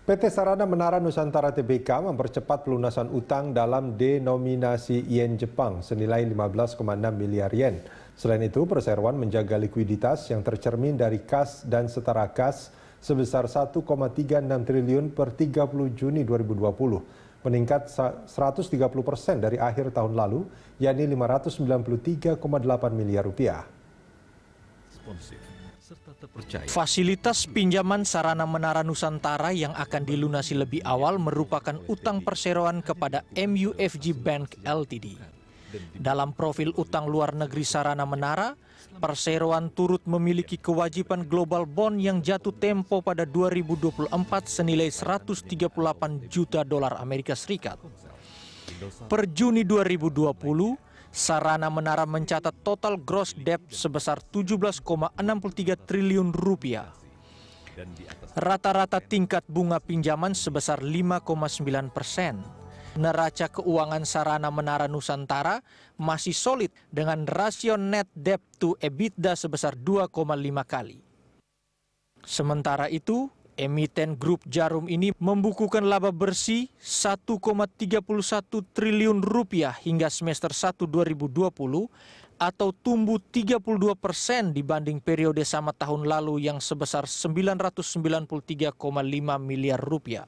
PT Sarana Menara Nusantara Tbk mempercepat pelunasan utang dalam denominasi yen Jepang senilai 15,6 miliar yen. Selain itu, perseroan menjaga likuiditas yang tercermin dari kas dan setara kas sebesar 1,36 triliun per 30 Juni 2020, meningkat 130 persen dari akhir tahun lalu, yakni 593,8 miliar rupiah. Sponsif. Fasilitas pinjaman sarana Menara Nusantara yang akan dilunasi lebih awal merupakan utang perseroan kepada MUFG Bank LTD. Dalam profil utang luar negeri sarana menara, perseroan turut memiliki kewajiban global bond yang jatuh tempo pada 2024 senilai 138 juta dolar Amerika Serikat. Per Juni 2020, Sarana Menara mencatat total gross debt sebesar 17,63 triliun rupiah. Rata-rata tingkat bunga pinjaman sebesar 5,9 persen. Neraca keuangan Sarana Menara Nusantara masih solid dengan rasio net debt to EBITDA sebesar 2,5 kali. Sementara itu, Emiten grup Jarum ini membukukan laba bersih 1,31 triliun rupiah hingga semester 1 2020 atau tumbuh 32 persen dibanding periode sama tahun lalu yang sebesar 993,5 miliar rupiah.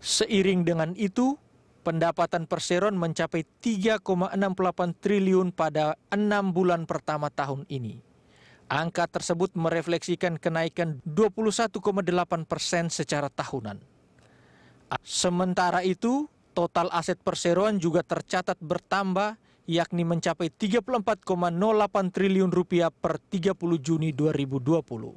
Seiring dengan itu, pendapatan perseron mencapai 3,68 triliun pada enam bulan pertama tahun ini. Angka tersebut merefleksikan kenaikan 21,8 persen secara tahunan. Sementara itu, total aset perseroan juga tercatat bertambah, yakni mencapai 34,08 triliun rupiah per 30 Juni 2020.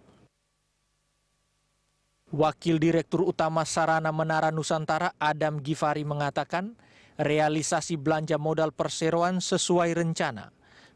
Wakil Direktur Utama Sarana Menara Nusantara Adam Givari mengatakan, realisasi belanja modal perseroan sesuai rencana –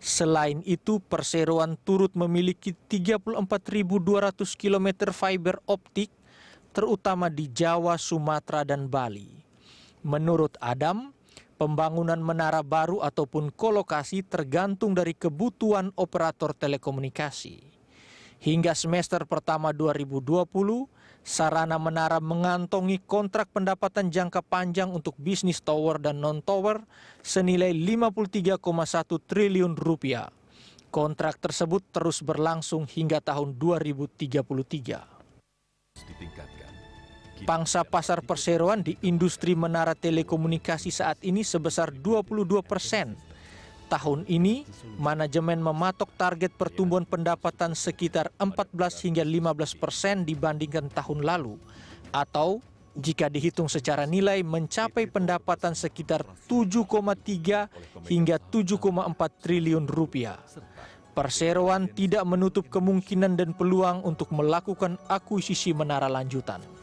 Selain itu, perseroan turut memiliki 34.200 km fiber optik, terutama di Jawa, Sumatera, dan Bali. Menurut Adam, pembangunan menara baru ataupun kolokasi tergantung dari kebutuhan operator telekomunikasi. Hingga semester pertama 2020, sarana menara mengantongi kontrak pendapatan jangka panjang untuk bisnis tower dan non-tower senilai 53,1 triliun rupiah. Kontrak tersebut terus berlangsung hingga tahun 2033. Pangsa pasar perseroan di industri menara telekomunikasi saat ini sebesar 22 persen Tahun ini, manajemen mematok target pertumbuhan pendapatan sekitar 14 hingga 15 persen dibandingkan tahun lalu, atau jika dihitung secara nilai mencapai pendapatan sekitar 7,3 hingga 7,4 triliun rupiah. Perseroan tidak menutup kemungkinan dan peluang untuk melakukan akuisisi menara lanjutan.